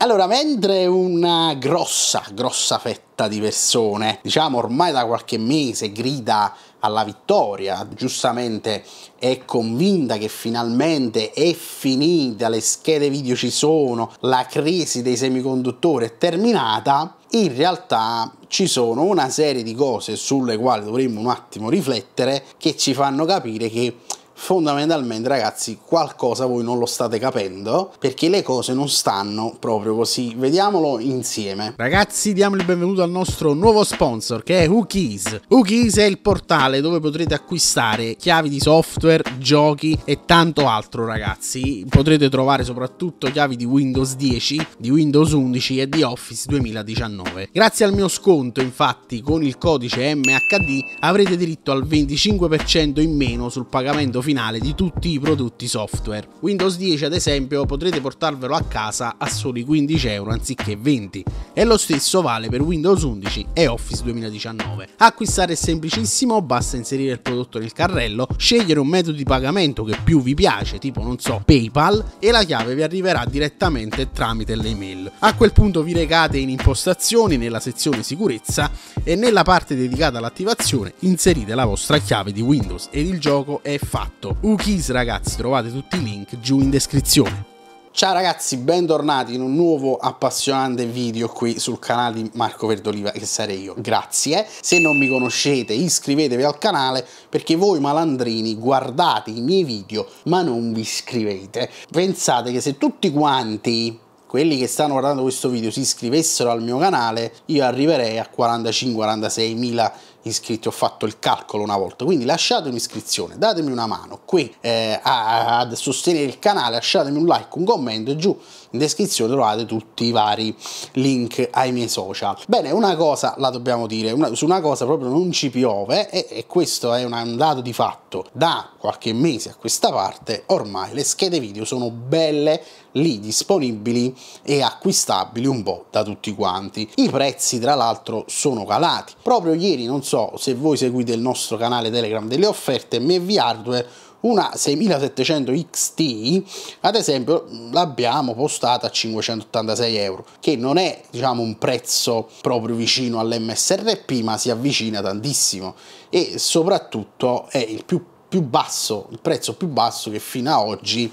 Allora, mentre una grossa, grossa fetta di persone, diciamo ormai da qualche mese, grida alla vittoria, giustamente è convinta che finalmente è finita, le schede video ci sono, la crisi dei semiconduttori è terminata, in realtà ci sono una serie di cose sulle quali dovremmo un attimo riflettere che ci fanno capire che fondamentalmente ragazzi qualcosa voi non lo state capendo perché le cose non stanno proprio così vediamolo insieme ragazzi diamo il benvenuto al nostro nuovo sponsor che è Hookies Hookies è il portale dove potrete acquistare chiavi di software giochi e tanto altro ragazzi potrete trovare soprattutto chiavi di Windows 10 di Windows 11 e di Office 2019 grazie al mio sconto infatti con il codice MHD avrete diritto al 25% in meno sul pagamento finale di tutti i prodotti software. Windows 10 ad esempio potrete portarvelo a casa a soli 15 euro anziché 20 e lo stesso vale per Windows 11 e Office 2019. Acquistare è semplicissimo, basta inserire il prodotto nel carrello, scegliere un metodo di pagamento che più vi piace, tipo non so, PayPal e la chiave vi arriverà direttamente tramite l'email. A quel punto vi recate in impostazioni nella sezione sicurezza e nella parte dedicata all'attivazione inserite la vostra chiave di Windows ed il gioco è fatto fatto. Ukis ragazzi, trovate tutti i link giù in descrizione. Ciao ragazzi, bentornati in un nuovo appassionante video qui sul canale di Marco Verdoliva, che sarei io, grazie. Se non mi conoscete iscrivetevi al canale perché voi malandrini guardate i miei video ma non vi iscrivete. Pensate che se tutti quanti quelli che stanno guardando questo video si iscrivessero al mio canale, io arriverei a 45-46 mila iscritti, ho fatto il calcolo una volta, quindi lasciate un'iscrizione, datemi una mano qui eh, a, a, sostenere il canale, lasciatemi un like, un commento, e giù in descrizione trovate tutti i vari link ai miei social. Bene, una cosa la dobbiamo dire, una, su una cosa proprio non ci piove e, e questo è un dato di fatto, da qualche mese a questa parte ormai le schede video sono belle lì disponibili e acquistabili un po' da tutti quanti. I prezzi tra l'altro sono calati, proprio ieri non so so se voi seguite il nostro canale Telegram delle offerte MV Hardware eh, una 6700 XT ad esempio l'abbiamo postata a 586 euro che non è diciamo un prezzo proprio vicino all'MSRP ma si avvicina tantissimo e soprattutto è il più più basso, il prezzo più basso che fino ad oggi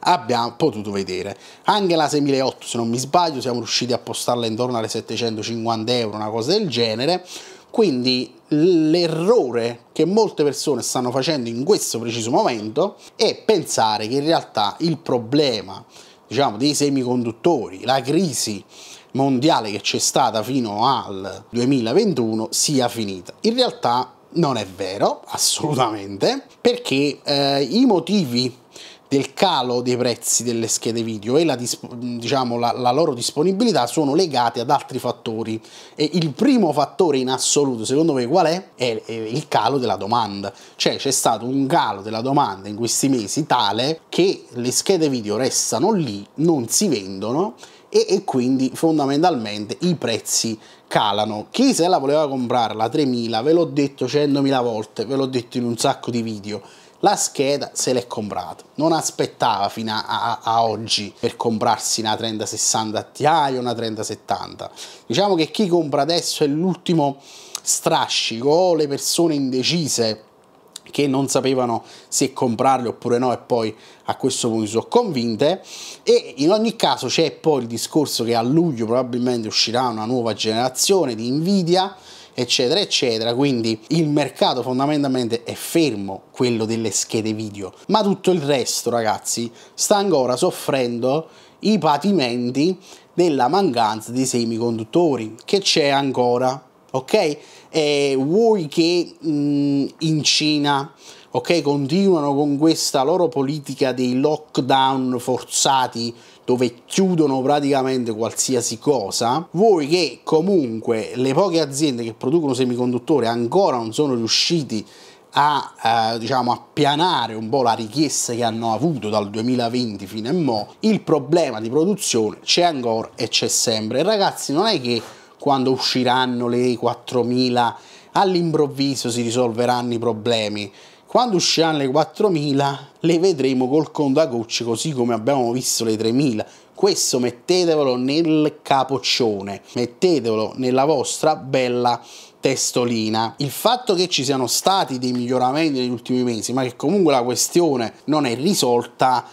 abbiamo potuto vedere. Anche la 6008, se non mi sbaglio, siamo riusciti a postarla intorno alle 750 euro, una cosa del genere. Quindi l'errore che molte persone stanno facendo in questo preciso momento è pensare che in realtà il problema diciamo, dei semiconduttori, la crisi mondiale che c'è stata fino al 2021 sia finita. In realtà non è vero, assolutamente, perché eh, i motivi del calo dei prezzi delle schede video e la, diciamo, la, la, loro disponibilità sono legate ad altri fattori e il primo fattore in assoluto secondo me qual è? È, il calo della domanda cioè c'è stato un calo della domanda in questi mesi tale che le schede video restano lì non si vendono e, e quindi fondamentalmente i prezzi calano chi se la voleva comprare la 3000 ve l'ho detto 100.000 volte ve l'ho detto in un sacco di video la scheda se l'è comprata. Non aspettava fino a, a, a, oggi per comprarsi una 3060 Ti o una 3070. Diciamo che chi compra adesso è l'ultimo strascico o le persone indecise che non sapevano se comprarle oppure no e poi a questo punto sono convinte e in ogni caso c'è poi il discorso che a luglio probabilmente uscirà una nuova generazione di Nvidia eccetera, eccetera. Quindi il mercato fondamentalmente è fermo, quello delle schede video. Ma tutto il resto, ragazzi, sta ancora soffrendo i patimenti della mancanza di semiconduttori, che c'è ancora, ok? E vuoi che mh, mm, in Cina ok? Continuano con questa loro politica dei lockdown forzati dove chiudono praticamente qualsiasi cosa, voi che comunque le poche aziende che producono semiconduttori ancora non sono riusciti a eh, diciamo appianare un po' la richiesta che hanno avuto dal 2020 fino a mo, il problema di produzione c'è ancora e c'è sempre. ragazzi, non è che quando usciranno le 4000 all'improvviso si risolveranno i problemi quando usciranno le 4.000 le vedremo col contagocce così come abbiamo visto le 3.000. Questo mettetevelo nel capoccione, mettetevelo nella vostra bella testolina. Il fatto che ci siano stati dei miglioramenti negli ultimi mesi, ma che comunque la questione non è risolta,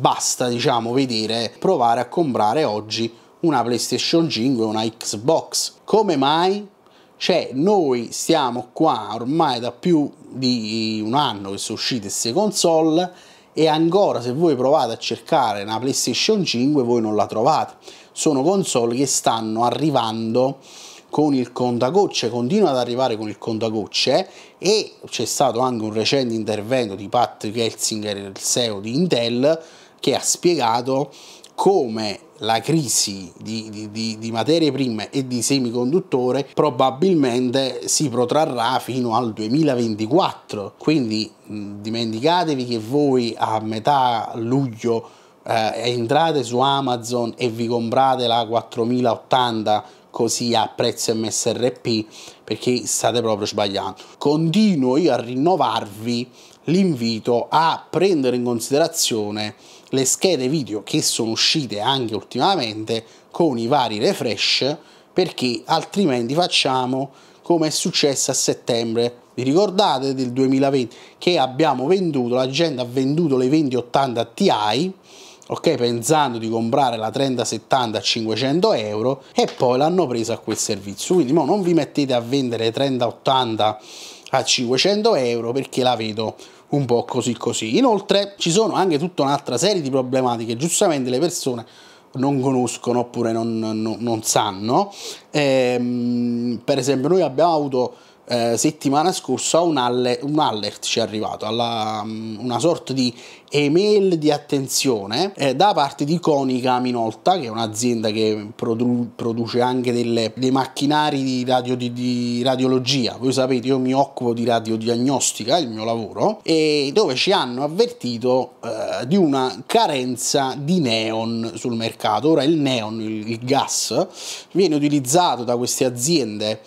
basta diciamo vedere, provare a comprare oggi una PlayStation 5 e una Xbox. Come mai? Cioè noi stiamo qua ormai da più di un anno che sono uscite queste console e ancora se voi provate a cercare una PlayStation 5 voi non la trovate. Sono console che stanno arrivando con il contagocce, continua ad arrivare con il contagocce e c'è stato anche un recente intervento di Pat Gelsinger, il CEO di Intel, che ha spiegato come la crisi di, di, di, materie prime e di semiconduttore probabilmente si protrarrà fino al 2024. Quindi mh, dimenticatevi che voi a metà luglio eh, entrate su Amazon e vi comprate la 4080 così a prezzo MSRP perché state proprio sbagliando. Continuo io a rinnovarvi l'invito a prendere in considerazione le schede video che sono uscite anche ultimamente con i vari refresh perché altrimenti facciamo come è successo a settembre vi ricordate del 2020 che abbiamo venduto la gente ha venduto le 2080 Ti ok pensando di comprare la 3070 a 500 euro e poi l'hanno presa a quel servizio quindi non vi mettete a vendere 3080 a 500 euro perché la vedo un po' così così. Inoltre ci sono anche tutta un'altra serie di problematiche, giustamente le persone non conoscono oppure non, non, non sanno. Ehm, per esempio noi abbiamo avuto eh, settimana scorsa un, alle, un, alert ci è arrivato, alla, mm, una sorta di email di attenzione eh, da parte di Conica Minolta, che è un'azienda che produ- produce anche delle, dei macchinari di, radio, di, di, radiologia. Voi sapete, io mi occupo di radiodiagnostica, il mio lavoro, e dove ci hanno avvertito eh, di una carenza di neon sul mercato. Ora il neon, il, il gas, viene utilizzato da queste aziende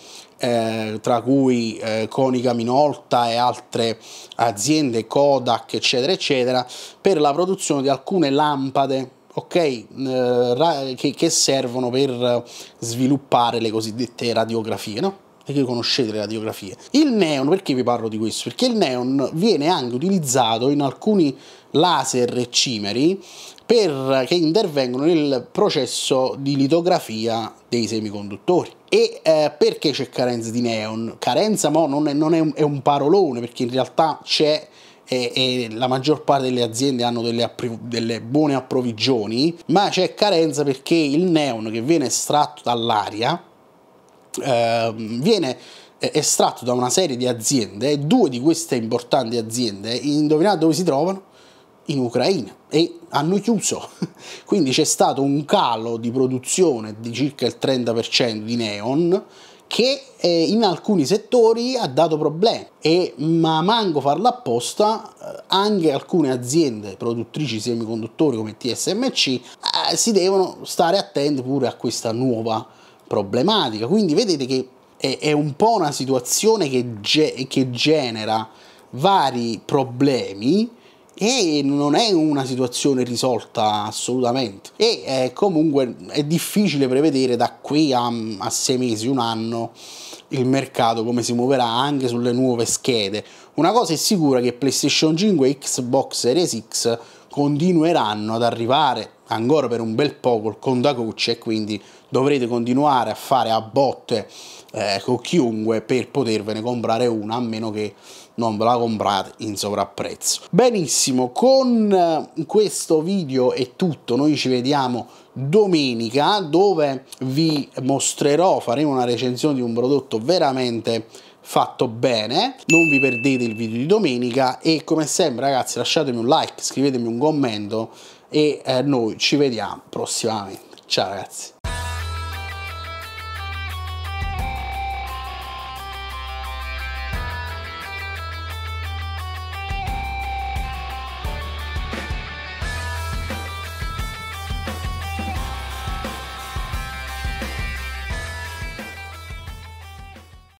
eh, tra cui eh, Conica Minolta e altre aziende, Kodak, eccetera, eccetera, per la produzione di alcune lampade ok, eh, che, servono per sviluppare le cosiddette radiografie, no? perché conoscete le radiografie. Il neon, perché vi parlo di questo? Perché il neon viene anche utilizzato in alcuni laser e cimeri per, che intervengono nel processo di litografia dei semiconduttori. E eh, perché c'è carenza di neon? Carenza mo, non, è, non è, un, è un parolone, perché in realtà c'è e, e, la maggior parte delle aziende hanno delle, delle buone approvvigioni, ma c'è carenza perché il neon che viene estratto dall'aria Ehm, eh, viene estratto da una serie di aziende, due di queste importanti aziende, indovinate dove si trovano? In Ucraina e hanno chiuso, quindi c'è stato un calo di produzione di circa il 30% di neon che eh, in alcuni settori ha dato problemi e ma manco farla apposta eh, anche alcune aziende produttrici semiconduttori come TSMC eh, si devono stare attenti pure a questa nuova problematica. Quindi vedete che è, è un po' una situazione che, ge che genera vari problemi e non è una situazione risolta assolutamente e è eh, comunque è difficile prevedere da qui a, a, sei mesi, un anno il mercato come si muoverà anche sulle nuove schede una cosa è sicura che PlayStation 5 e Xbox Series X continueranno ad arrivare ancora per un bel po' col condacucce e quindi dovrete continuare a fare a botte eh, con chiunque per potervene comprare una a meno che non ve la comprate in sovrapprezzo benissimo con eh, questo video è tutto noi ci vediamo domenica dove vi mostrerò faremo una recensione di un prodotto veramente fatto bene non vi perdete il video di domenica e come sempre ragazzi lasciatemi un like scrivetemi un commento e eh, noi ci vediamo prossimamente. Ciao ragazzi.